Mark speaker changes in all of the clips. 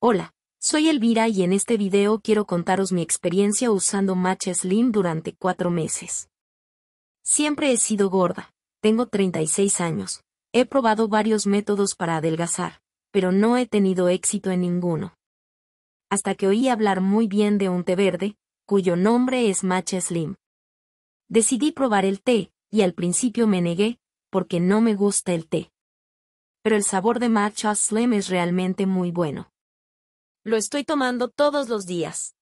Speaker 1: Hola, soy Elvira y en este video quiero contaros mi experiencia usando Match Slim durante cuatro meses. Siempre he sido gorda, tengo 36 años, he probado varios métodos para adelgazar, pero no he tenido éxito en ninguno. Hasta que oí hablar muy bien de un té verde, cuyo nombre es Match Slim. Decidí probar el té, y al principio me negué, porque no me gusta el té. Pero el sabor de Matcha Slim es realmente muy bueno. Lo estoy tomando todos los días.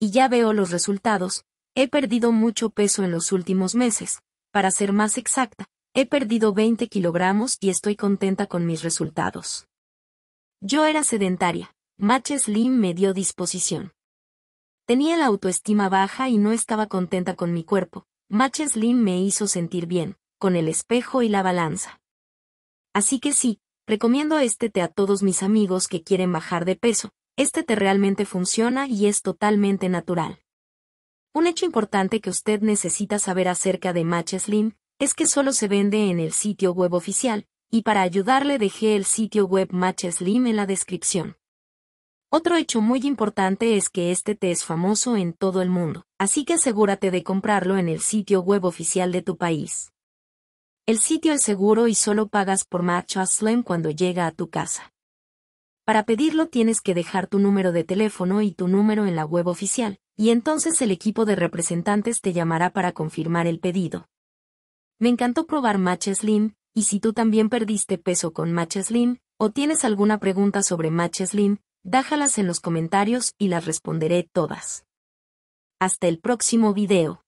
Speaker 1: Y ya veo los resultados. He perdido mucho peso en los últimos meses. Para ser más exacta, he perdido 20 kilogramos y estoy contenta con mis resultados. Yo era sedentaria. Match Slim me dio disposición. Tenía la autoestima baja y no estaba contenta con mi cuerpo. Match Slim me hizo sentir bien, con el espejo y la balanza. Así que sí, Recomiendo este té a todos mis amigos que quieren bajar de peso. Este té realmente funciona y es totalmente natural. Un hecho importante que usted necesita saber acerca de Match Slim es que solo se vende en el sitio web oficial, y para ayudarle dejé el sitio web Match Slim en la descripción. Otro hecho muy importante es que este té es famoso en todo el mundo, así que asegúrate de comprarlo en el sitio web oficial de tu país. El sitio es seguro y solo pagas por Match Slim cuando llega a tu casa. Para pedirlo tienes que dejar tu número de teléfono y tu número en la web oficial, y entonces el equipo de representantes te llamará para confirmar el pedido. Me encantó probar Match Slim, y si tú también perdiste peso con Match Slim, o tienes alguna pregunta sobre Match Slim, déjalas en los comentarios y las responderé todas. Hasta el próximo video.